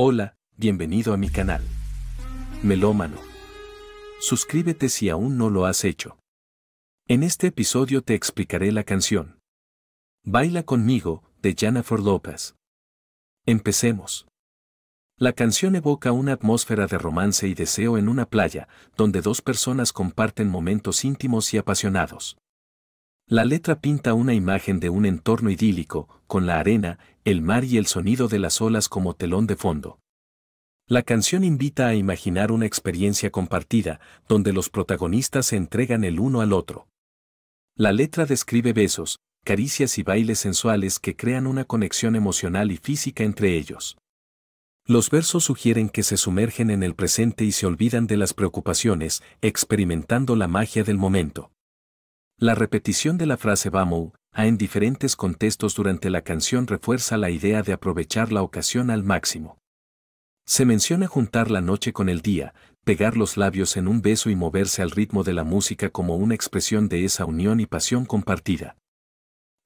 Hola, bienvenido a mi canal. Melómano. Suscríbete si aún no lo has hecho. En este episodio te explicaré la canción. Baila conmigo, de Jennifer Lopez. Empecemos. La canción evoca una atmósfera de romance y deseo en una playa, donde dos personas comparten momentos íntimos y apasionados. La letra pinta una imagen de un entorno idílico, con la arena, el mar y el sonido de las olas como telón de fondo. La canción invita a imaginar una experiencia compartida, donde los protagonistas se entregan el uno al otro. La letra describe besos, caricias y bailes sensuales que crean una conexión emocional y física entre ellos. Los versos sugieren que se sumergen en el presente y se olvidan de las preocupaciones, experimentando la magia del momento. La repetición de la frase Vamos a en diferentes contextos durante la canción refuerza la idea de aprovechar la ocasión al máximo. Se menciona juntar la noche con el día, pegar los labios en un beso y moverse al ritmo de la música como una expresión de esa unión y pasión compartida.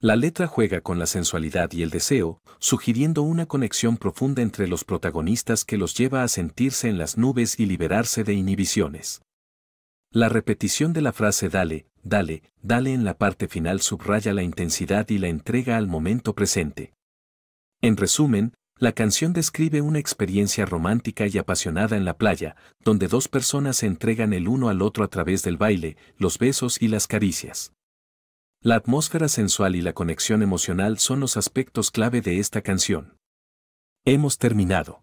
La letra juega con la sensualidad y el deseo, sugiriendo una conexión profunda entre los protagonistas que los lleva a sentirse en las nubes y liberarse de inhibiciones. La repetición de la frase dale, dale, dale en la parte final subraya la intensidad y la entrega al momento presente. En resumen, la canción describe una experiencia romántica y apasionada en la playa, donde dos personas se entregan el uno al otro a través del baile, los besos y las caricias. La atmósfera sensual y la conexión emocional son los aspectos clave de esta canción. Hemos terminado.